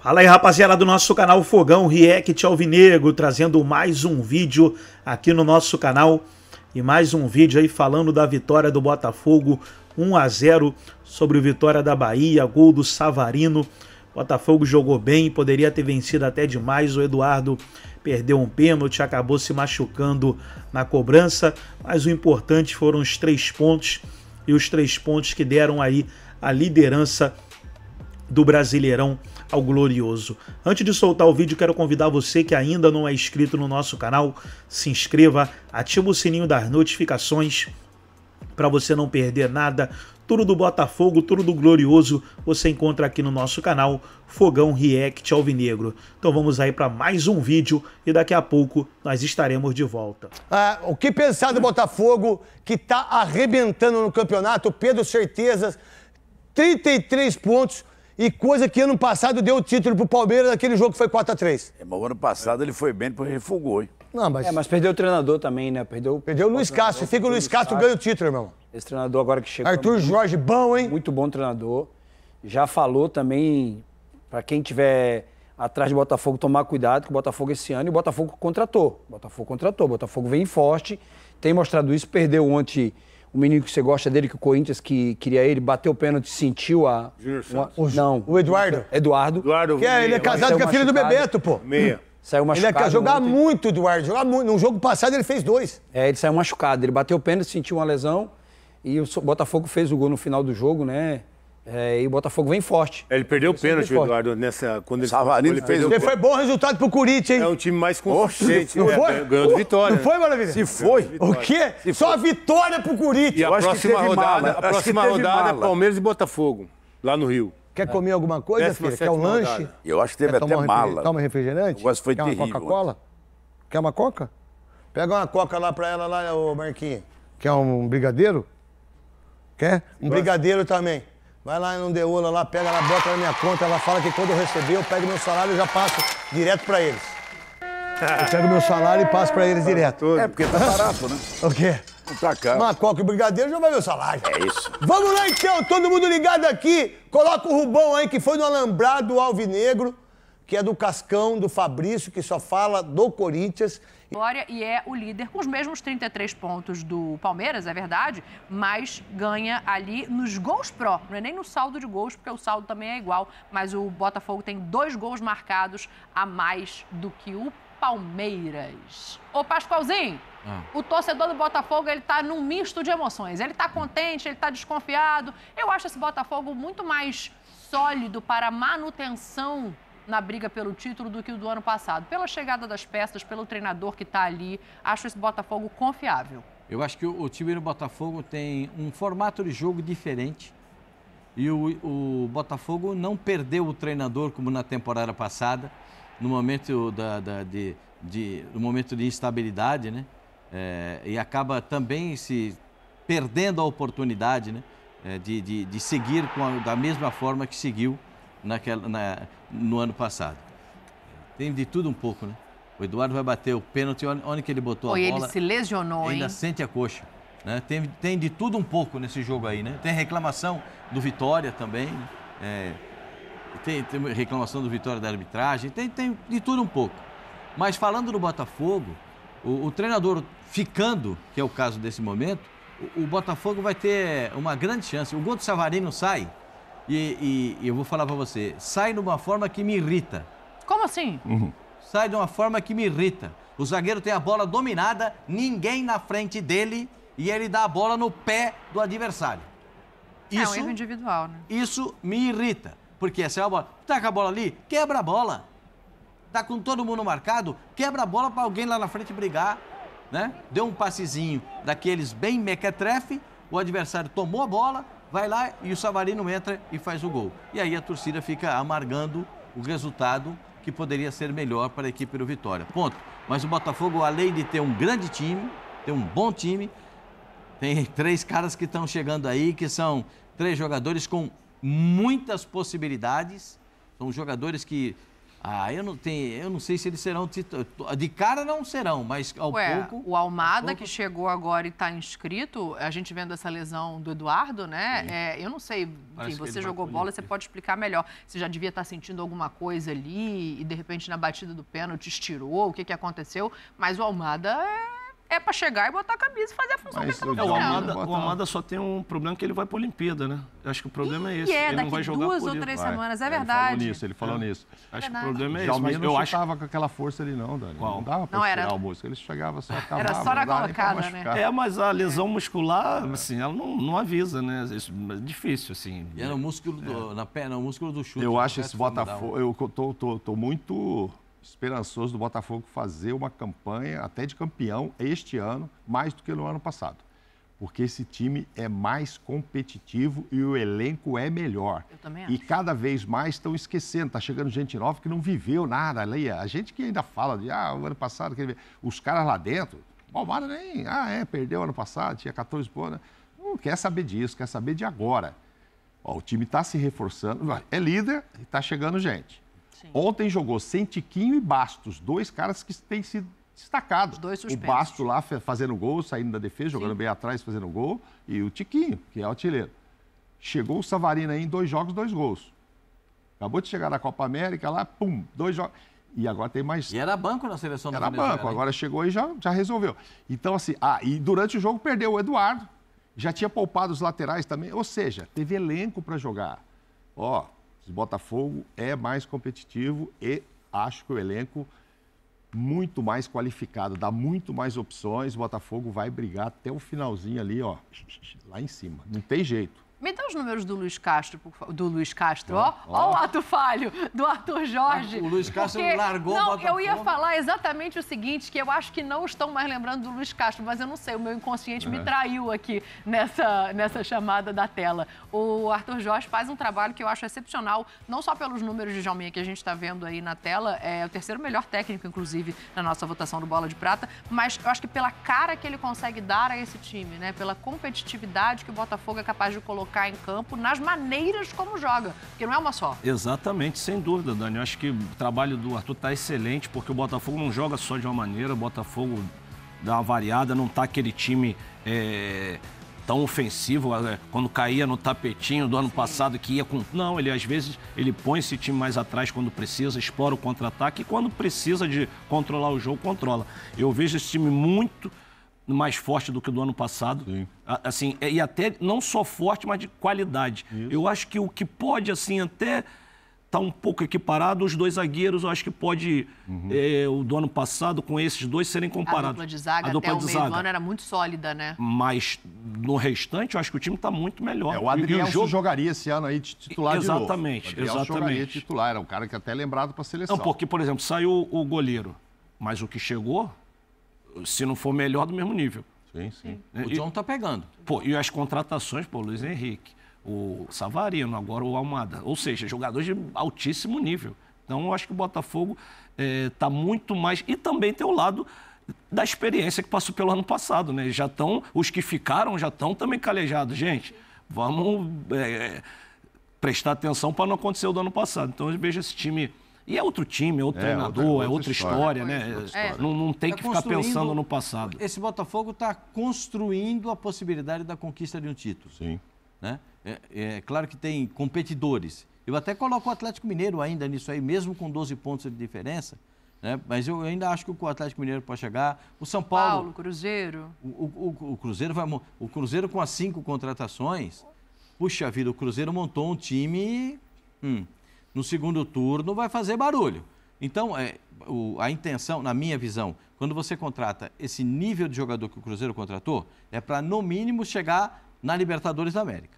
Fala aí rapaziada do nosso canal Fogão React Alvinegro, trazendo mais um vídeo aqui no nosso canal e mais um vídeo aí falando da vitória do Botafogo 1 a 0 sobre o Vitória da Bahia, gol do Savarino. Botafogo jogou bem, poderia ter vencido até demais. O Eduardo perdeu um pênalti, acabou se machucando na cobrança, mas o importante foram os três pontos e os três pontos que deram aí a liderança do Brasileirão ao Glorioso. Antes de soltar o vídeo, quero convidar você que ainda não é inscrito no nosso canal, se inscreva, ativa o sininho das notificações para você não perder nada. Tudo do Botafogo, tudo do Glorioso, você encontra aqui no nosso canal Fogão React Alvinegro. Então vamos aí para mais um vídeo e daqui a pouco nós estaremos de volta. Ah, o que pensar do Botafogo que está arrebentando no campeonato? Pedro Certezas, 33 pontos e coisa que ano passado deu o título pro Palmeiras naquele jogo que foi 4x3. É, mas o ano passado ele foi bem porque ele refugou, hein? Não, mas... É, mas perdeu o treinador também, né? Perdeu, perdeu o Luiz Castro. Fica o Luiz Castro ganha o título, irmão. Esse treinador agora que chegou. Arthur Jorge, bom, hein? Muito bom treinador. Já falou também, para quem tiver atrás de Botafogo, tomar cuidado com o Botafogo esse ano. E o Botafogo contratou. Botafogo contratou. Botafogo vem forte. Tem mostrado isso. Perdeu ontem o menino que você gosta dele, que o Corinthians que queria ele, bateu o pênalti, sentiu a. Júnior Santos. não. O Eduardo. Eduardo. Eduardo que é, ele é casado com a filha do Bebeto, pô. Meia. Saiu machucado. Ele é jogar ontem. muito, Eduardo. Jogar muito. No jogo passado ele fez dois. É, ele saiu machucado. Ele bateu o pênalti, sentiu uma lesão. E o Botafogo fez o gol no final do jogo, né? É, e o Botafogo vem forte. Ele perdeu ele o pênalti, Eduardo, nessa, quando ele, quando ele fez o Foi bom resultado pro Corinthians, hein? É um time mais consistente. Não é, foi? É, ganhou de vitória. Não foi, Maravilha? Se foi. O quê? Se Só foi. vitória pro Corinthians. E a próxima rodada, a próxima rodada é Palmeiras e Botafogo, lá no Rio. Quer comer alguma coisa, filho? Quer um lanche? Eu acho que teve Quer até mala. Toma refrigerante? Quase foi Quer terrível. Quer uma Coca-Cola? Quer uma Coca? Pega uma Coca lá pra ela, lá, ô Marquinhos. Quer um brigadeiro? Quer? Um brigadeiro também. Vai lá no Deola lá, pega ela, bota na minha conta, ela fala que quando eu receber, eu pego meu salário e já passo direto pra eles. Eu pego meu salário e passo pra eles direto. É, porque tá barato, né? O quê? Tá caro. Macoca e brigadeiro já vai meu salário. É isso. Vamos lá então, todo mundo ligado aqui. Coloca o Rubão aí, que foi no Alambrado Alvinegro, que é do Cascão, do Fabrício, que só fala do Corinthians. Glória e é o líder com os mesmos 33 pontos do Palmeiras, é verdade, mas ganha ali nos gols pró, não é nem no saldo de gols, porque o saldo também é igual, mas o Botafogo tem dois gols marcados a mais do que o Palmeiras. Ô Pascoalzinho, ah. o torcedor do Botafogo ele tá num misto de emoções. Ele tá contente, ele tá desconfiado. Eu acho esse Botafogo muito mais sólido para manutenção na briga pelo título do que o do ano passado. Pela chegada das peças, pelo treinador que está ali, acho esse Botafogo confiável. Eu acho que o, o time do Botafogo tem um formato de jogo diferente. E o, o, Botafogo não perdeu o treinador como na temporada passada, no momento, da, da de, de, no momento de instabilidade, né? É, e acaba também se perdendo a oportunidade né? É, de, de, de seguir a, da mesma forma que seguiu naquela, na, no ano passado. Tem de tudo um pouco, né? O Eduardo vai bater o pênalti, olha onde que ele botou Oi, a bola. ele se lesionou, ainda hein? sente a coxa. Né? Tem, tem de tudo um pouco nesse jogo aí, né? Tem reclamação do Vitória também, é, tem, tem, reclamação do Vitória da arbitragem, tem, tem de tudo um pouco. Mas falando do Botafogo, o, o treinador ficando, que é o caso desse momento, o, o, Botafogo vai ter uma grande chance. O gol do Savarino sai e, e, e eu vou falar para você, sai de uma forma que me irrita. Como assim? Uhum. Sai de uma forma que me irrita. O zagueiro tem a bola dominada, ninguém na frente dele e ele dá a bola no pé do adversário. Isso, é um erro individual, né? Isso me irrita, porque essa é a bola. Tá com a bola ali, quebra a bola. Tá com todo mundo marcado, quebra a bola para alguém lá na frente brigar, né? Deu um passezinho daqueles bem mequetrefe, o adversário tomou a bola, vai lá e o Savarino entra e faz o gol. E aí a torcida fica amargando o resultado que poderia ser melhor para a equipe do Vitória. Ponto. Mas o Botafogo, além de ter um grande time, ter um bom time, tem três caras que estão chegando aí, que são três jogadores com muitas possibilidades. São jogadores que ah, eu não tenho, eu não sei se eles serão de cara não serão, mas ao Ué, pouco. O Almada pouco... que chegou agora e está inscrito, a gente vendo essa lesão do Eduardo, né? É, eu não sei, enfim, você jogou bola, você é. pode explicar melhor. Você já devia estar tá sentindo alguma coisa ali e de repente na batida do pênalti estirou, o que que aconteceu? Mas o Almada é é para chegar e botar a camisa e fazer a função Mas, que ele tá o, o Amanda só tem um problema que ele vai para a Olimpíada, né? Acho que o problema e é esse. É, ele não vai jogar duas ou três vai. semanas, é verdade. Ele falou nisso, ele falou é. nisso. Acho que o problema é esse. Mas eu não acho... com aquela força ali não, Dani. Qual? Não dava para tirar era... o músculo, ele chegava só acabava. Era só na colocada, né? É, mas a lesão é. muscular, assim, ela não, não avisa, né? Isso é difícil, assim. E era o músculo do, é. na perna, o músculo do chute. Eu né? acho esse Botafogo, eu tô muito esperançoso do Botafogo fazer uma campanha até de campeão este ano, mais do que no ano passado. Porque esse time é mais competitivo e o elenco é melhor. Eu também acho. E cada vez mais estão esquecendo, está chegando gente nova que não viveu nada. Leia, a gente que ainda fala de, ah, o ano passado, aquele... os caras lá dentro, Palmeiras nem, ah, é, perdeu ano passado, tinha 14 pontos. Né? Não quer saber disso, quer saber de agora. Ó, o time está se reforçando, é líder e está chegando gente. Sim. Ontem jogou Sentiquinho e Bastos, dois caras que têm sido destacados. o Bastos lá fazendo gol, saindo da defesa, jogando Sim. bem atrás, fazendo gol, e o Tiquinho, que é artilheiro. Chegou o Savarino aí em dois jogos, dois gols. Acabou de chegar na Copa América lá, pum, dois jogos. E agora tem mais. E era banco na seleção do Era banco, agora chegou e já, já resolveu. Então, assim, ah, e durante o jogo perdeu o Eduardo. Já tinha poupado os laterais também. Ou seja, teve elenco para jogar. Ó, o Botafogo é mais competitivo e acho que o elenco muito mais qualificado, dá muito mais opções. O Botafogo vai brigar até o finalzinho ali, ó, lá em cima. Não tem jeito. Me dá os números do Luiz Castro, por favor. Do Luiz Castro, ó. Oh, ó oh. oh, o ato falho do Arthur Jorge. O Luiz Castro porque... largou não, o não Eu ia falar exatamente o seguinte, que eu acho que não estão mais lembrando do Luiz Castro, mas eu não sei, o meu inconsciente é. me traiu aqui nessa, nessa chamada da tela. O Arthur Jorge faz um trabalho que eu acho excepcional, não só pelos números de Jalminha que a gente está vendo aí na tela, é o terceiro melhor técnico, inclusive, na nossa votação do Bola de Prata, mas eu acho que pela cara que ele consegue dar a esse time, né? Pela competitividade que o Botafogo é capaz de colocar colocar em campo nas maneiras como joga, porque não é uma só. Exatamente, sem dúvida, Dani. Eu acho que o trabalho do Arthur está excelente, porque o Botafogo não joga só de uma maneira, o Botafogo dá uma variada, não tá aquele time. É tão ofensivo é, quando caía no tapetinho do ano Sim. passado que ia com não ele às vezes ele põe esse time mais atrás quando precisa explora o contra-ataque e quando precisa de controlar o jogo controla eu vejo esse time muito mais forte do que do ano passado. Sim. Assim, é, e até não só forte, mas de qualidade. Isso. Eu acho que o que pode, assim, até tá um pouco equiparado, os dois zagueiros, eu acho que pode uhum. é, o do ano passado com esses dois serem comparados. A dupla de zaga a dupla até de o meio zaga. do ano era muito sólida, né? Mas no restante, eu acho que o time está muito melhor. É, o Adriel jogo... jogaria esse ano aí de titular exatamente, de novo. O exatamente, jogaria titular, era é um cara que é até é lembrado para a seleção. Não, porque, por exemplo, saiu o goleiro, mas o que chegou se não for melhor, do mesmo nível. Sim, sim. É, o John está pegando. Pô, e as contratações, pô, Luiz Henrique, o Savarino, agora o Almada. Ou seja, jogadores de altíssimo nível. Então, eu acho que o Botafogo está é, tá muito mais. E também tem o lado da experiência que passou pelo ano passado, né? Já estão, os que ficaram já estão também calejados. Gente, vamos é, é prestar atenção para não acontecer o do ano passado. Então, eu vejo esse time e é outro time, é outro é, treinador, outra, é outra é outra história, história né? Outra história. Tipo, é. Não, não, tem tá que ficar pensando no passado. Esse Botafogo está construindo a possibilidade da conquista de um título. Sim. Né? É, é, claro que tem competidores. Eu até coloco o Atlético Mineiro ainda nisso aí, mesmo com 12 pontos de diferença. Né? Mas eu ainda acho que o Atlético Mineiro pode chegar. O São Paulo. Paulo Cruzeiro. O, o, o, o Cruzeiro vai. O Cruzeiro com as cinco contratações. Puxa vida, o Cruzeiro montou um time. Hum, no segundo turno vai fazer barulho. Então, é, o, a intenção, na minha visão, quando você contrata esse nível de jogador que o Cruzeiro contratou, é para, no mínimo, chegar na Libertadores da América.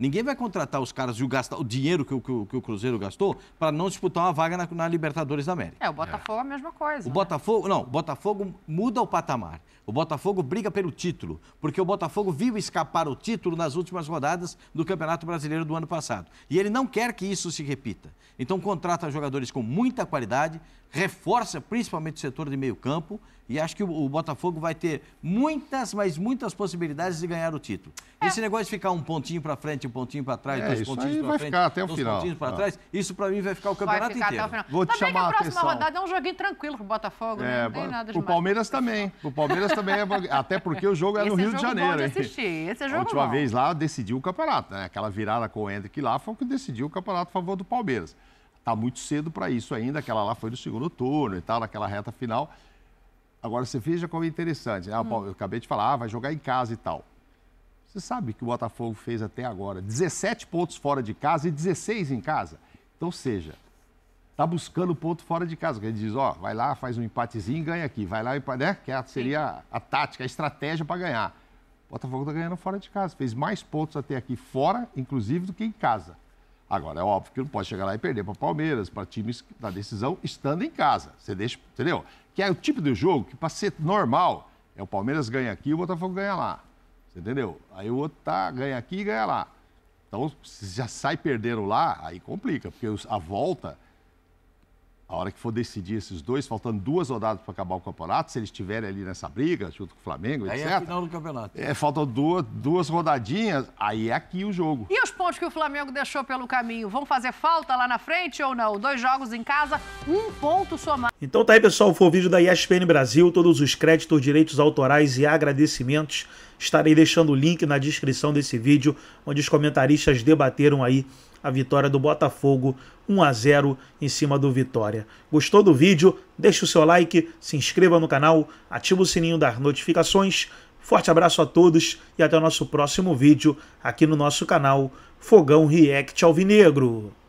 Ninguém vai contratar os caras e gastar o dinheiro que, que, que o Cruzeiro gastou para não disputar uma vaga na, na, Libertadores da América. É, o Botafogo é a mesma coisa. O né? Botafogo, não, o Botafogo muda o patamar. O Botafogo briga pelo título, porque o Botafogo viu escapar o título nas últimas rodadas do Campeonato Brasileiro do ano passado. E ele não quer que isso se repita. Então contrata jogadores com muita qualidade, reforça principalmente o setor de meio campo e acho que o, Botafogo vai ter muitas, mas muitas possibilidades de ganhar o título. É. Esse negócio de ficar um pontinho para frente, um pontinho para trás, é, dois pontinhos para frente, ficar até o dois final. pontinhos para tá. trás, isso para mim vai ficar o campeonato vai ficar inteiro. Até o final. Vou também te chamar que a próxima rodada é um joguinho tranquilo pro Botafogo, né? é, né? Não nada demais. O Palmeiras também. O Palmeiras também é até porque o jogo é no Rio é de Janeiro, de Esse jogo a é última bom. vez lá decidiu o campeonato, né? Aquela virada com o Hendrick lá foi o que decidiu o campeonato a favor do Palmeiras. Está muito cedo para isso ainda, aquela lá foi no segundo turno e tal, naquela reta final. Agora, você veja como é interessante. Né? Ah, eu acabei de falar, ah, vai jogar em casa e tal. Você sabe que o Botafogo fez até agora 17 pontos fora de casa e 16 em casa. Então, seja, tá buscando ponto fora de casa. Que ele diz, ó, vai lá, faz um empatezinho e ganha aqui. Vai lá, né? Que é, seria a tática, a estratégia para ganhar. O Botafogo está ganhando fora de casa. Fez mais pontos até aqui fora, inclusive, do que em casa. Agora, é óbvio que não pode chegar lá e perder para Palmeiras, para times da decisão, estando em casa. Você deixa, entendeu? Que é o tipo de jogo que, para ser normal, é o Palmeiras ganha aqui e o Botafogo ganha lá. Você entendeu? Aí o outro tá, ganha aqui e ganha lá. Então, se já sai perdendo lá, aí complica, porque a volta a hora que for decidir esses dois, faltando duas rodadas para acabar o campeonato, se eles estiverem ali nessa briga, junto com o Flamengo, aí etc. é a final do campeonato. É, faltam duas, duas rodadinhas, aí é aqui o jogo. E os pontos que o Flamengo deixou pelo caminho, vão fazer falta lá na frente ou não? Dois jogos em casa, um ponto somado. Então tá aí, pessoal, foi o vídeo da ESPN Brasil, todos os créditos, direitos autorais e agradecimentos Estarei deixando o link na descrição desse vídeo, onde os comentaristas debateram aí a vitória do Botafogo 1 a 0 em cima do Vitória. Gostou do vídeo? Deixe o seu like, se inscreva no canal, ative o sininho das notificações. Forte abraço a todos e até o nosso próximo vídeo aqui no nosso canal Fogão React Alvinegro.